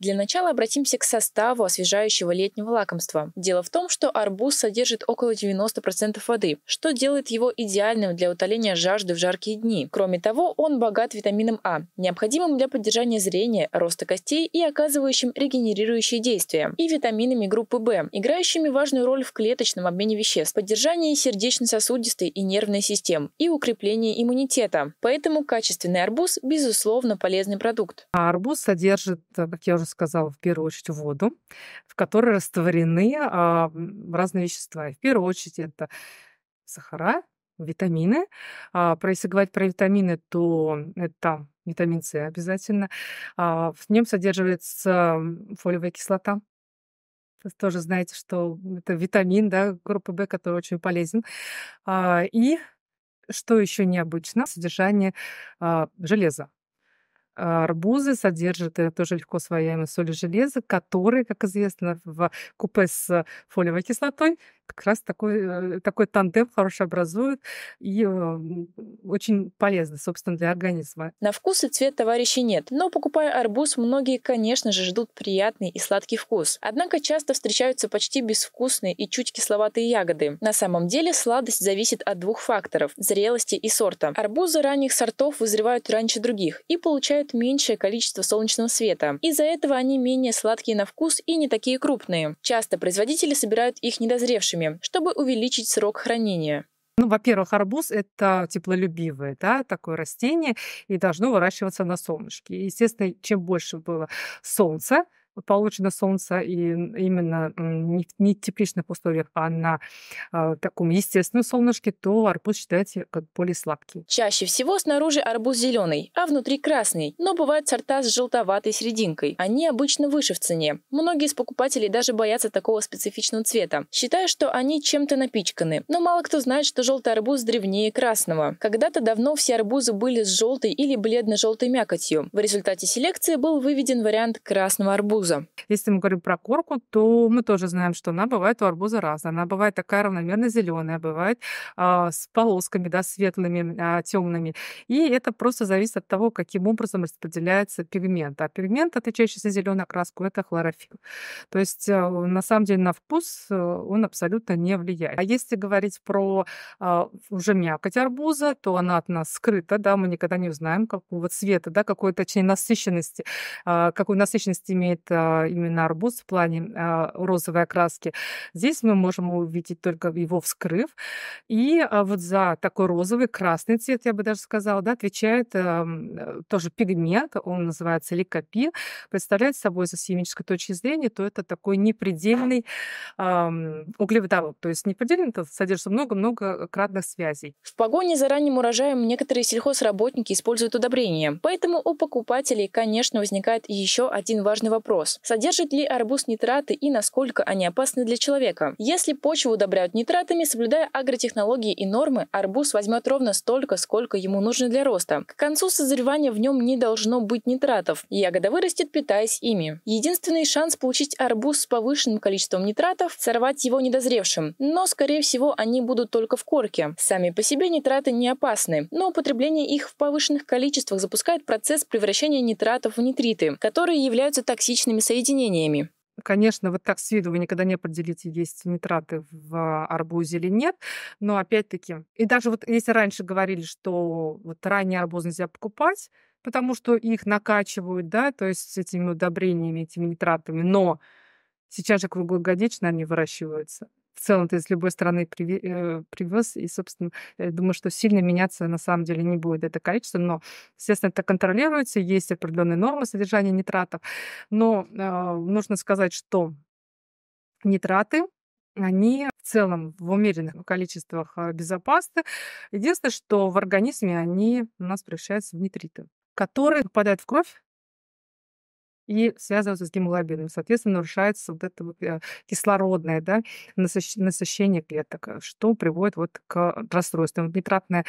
Для начала обратимся к составу освежающего летнего лакомства. Дело в том, что арбуз содержит около 90% воды, что делает его идеальным для утоления жажды в жаркие дни. Кроме того, он богат витамином А, необходимым для поддержания зрения, роста костей и оказывающим регенерирующие действия, и витаминами группы В, играющими важную роль в клеточном обмене веществ, поддержании сердечно-сосудистой и нервной систем и укреплении иммунитета. Поэтому качественный арбуз – безусловно полезный продукт. А арбуз содержит, э, как я уже сказала, в первую очередь воду, в которой растворены а, разные вещества. И в первую очередь это сахара, витамины. А, про, если говорить про витамины, то это витамин С обязательно. А, в нем содержится фолиевая кислота, вы тоже знаете, что это витамин, да, группы В, который очень полезен. А, и что еще необычно, содержание а, железа. А, арбузы содержат э, тоже легко свояемые соли железа, которые, как известно, в купе с фолиевой кислотой как раз такой, э, такой тандем хороший образует и очень полезно, собственно, для организма. На вкус и цвет товарищей нет, но покупая арбуз, многие, конечно же, ждут приятный и сладкий вкус. Однако часто встречаются почти безвкусные и чуть кисловатые ягоды. На самом деле сладость зависит от двух факторов – зрелости и сорта. Арбузы ранних сортов вызревают раньше других и получают меньшее количество солнечного света. Из-за этого они менее сладкие на вкус и не такие крупные. Часто производители собирают их недозревшими, свежими, чтобы увеличить срок хранения. Ну, во-первых, арбуз – это теплолюбивое да, такое растение и должно выращиваться на солнышке. Естественно, чем больше было солнца, получено солнце и именно не в нетипичных условиях, а на э, таком естественном солнышке, то арбуз считается как более слабкий. Чаще всего снаружи арбуз зеленый, а внутри красный, но бывают сорта с желтоватой серединкой. Они обычно выше в цене. Многие из покупателей даже боятся такого специфичного цвета, считая, что они чем-то напичканы. Но мало кто знает, что желтый арбуз древнее красного. Когда-то давно все арбузы были с желтой или бледно-желтой мякотью. В результате селекции был выведен вариант красного арбуза арбуза. Если мы говорим про корку, то мы тоже знаем, что она бывает у арбуза разная. Она бывает такая равномерно зеленая, бывает э, с полосками, да, светлыми, э, а, темными. И это просто зависит от того, каким образом распределяется пигмент. А пигмент, отличающийся зеленой окраску, это хлорофилл. То есть э, на самом деле на вкус э, он абсолютно не влияет. А если говорить про э, уже мякоть арбуза, то она от нас скрыта, да, мы никогда не узнаем, какого цвета, да, какой, точнее, насыщенности, э, какую насыщенность имеет а, именно арбуз в плане а, розовой окраски. Здесь мы можем увидеть только его вскрыв. И а, вот за такой розовый, красный цвет, я бы даже сказала, да, отвечает э, тоже пигмент, он называется ликопин. Представляет собой, со химической точки зрения, то это такой непредельный углеводород. То есть непредельный, это содержится много-много кратных связей. В погоне за ранним урожаем некоторые сельхозработники используют удобрения. Поэтому у покупателей, конечно, возникает еще один важный вопрос вопрос, содержит ли арбуз нитраты и насколько они опасны для человека. Если почву удобряют нитратами, соблюдая агротехнологии и нормы, арбуз возьмет ровно столько, сколько ему нужно для роста. К концу созревания в нем не должно быть нитратов. Ягода вырастет, питаясь ими. Единственный шанс получить арбуз с повышенным количеством нитратов – сорвать его недозревшим. Но, скорее всего, они будут только в корке. Сами по себе нитраты не опасны, но употребление их в повышенных количествах запускает процесс превращения нитратов в нитриты, которые являются токсичными различными соединениями. Конечно, вот так с виду вы никогда не определите, есть нитраты в а, арбузе или нет, но опять-таки, и даже вот если раньше говорили, что вот ранние арбузы нельзя покупать, потому что их накачивают, да, то есть с этими удобрениями, этими нитратами, но сейчас же круглогодично они выращиваются в целом ты с любой стороны э, привез, и, собственно, думаю, что сильно меняться на самом деле не будет это количество, но, естественно, это контролируется, есть определенные нормы содержания нитратов, но э, нужно сказать, что нитраты они в целом в умеренных количествах а, безопасны. Единственное, что в организме они у нас превращаются в нитриты, которые попадают в кровь и связываются с гемоглобином. Соответственно, нарушается вот это вот э, кислородное да, насыщение клеток, э, что приводит вот к расстройствам. Нитратная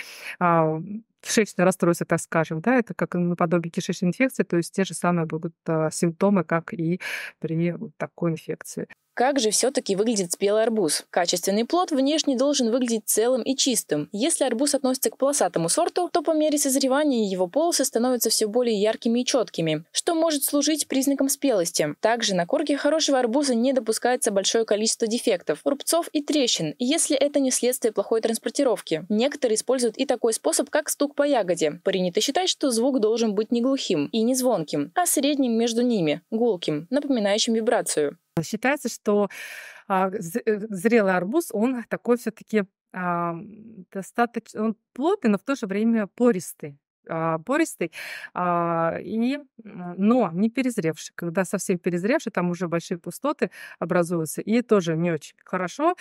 кишечное расстройство, так скажем, да, это как наподобие кишечной инфекции, то есть те же самые будут а, симптомы, как и при такой инфекции. Как же все-таки выглядит спелый арбуз? Качественный плод внешне должен выглядеть целым и чистым. Если арбуз относится к полосатому сорту, то по мере созревания его полосы становятся все более яркими и четкими, что может служить признаком спелости. Также на корке хорошего арбуза не допускается большое количество дефектов, рубцов и трещин, если это не следствие плохой транспортировки. Некоторые используют и такой способ, как стук по ягоде. Принято считать, что звук должен быть не глухим и не звонким, а средним между ними, гулким, напоминающим вибрацию. Э, считается, что а, э, зрелый арбуз, он такой все таки а, достаточно он плотный, но в то же время пористый а, пористый, и, но не перезревший. Когда совсем перезревший, там уже большие пустоты образуются, и тоже не очень хорошо.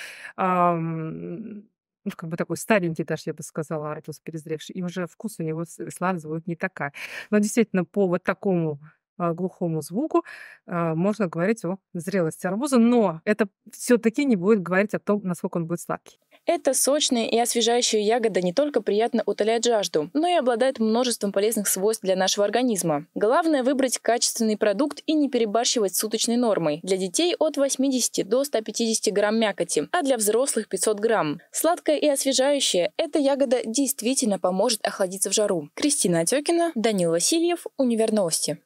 Ну, как бы такой старенький даже, я бы сказала, арбуз перезревший. И уже вкус у него сладость будет не такая. Но действительно, по вот такому а, глухому звуку, а, можно говорить о зрелости арбуза, но это все-таки не будет говорить о том, насколько он будет сладкий. Эта сочная и освежающая ягода не только приятно утоляет жажду, но и обладает множеством полезных свойств для нашего организма. Главное выбрать качественный продукт и не перебарщивать с суточной нормой. Для детей от 80 до 150 грамм мякоти, а для взрослых 500 грамм. Сладкая и освежающая эта ягода действительно поможет охладиться в жару. Кристина Отекина, Данил Васильев, Универ Новости.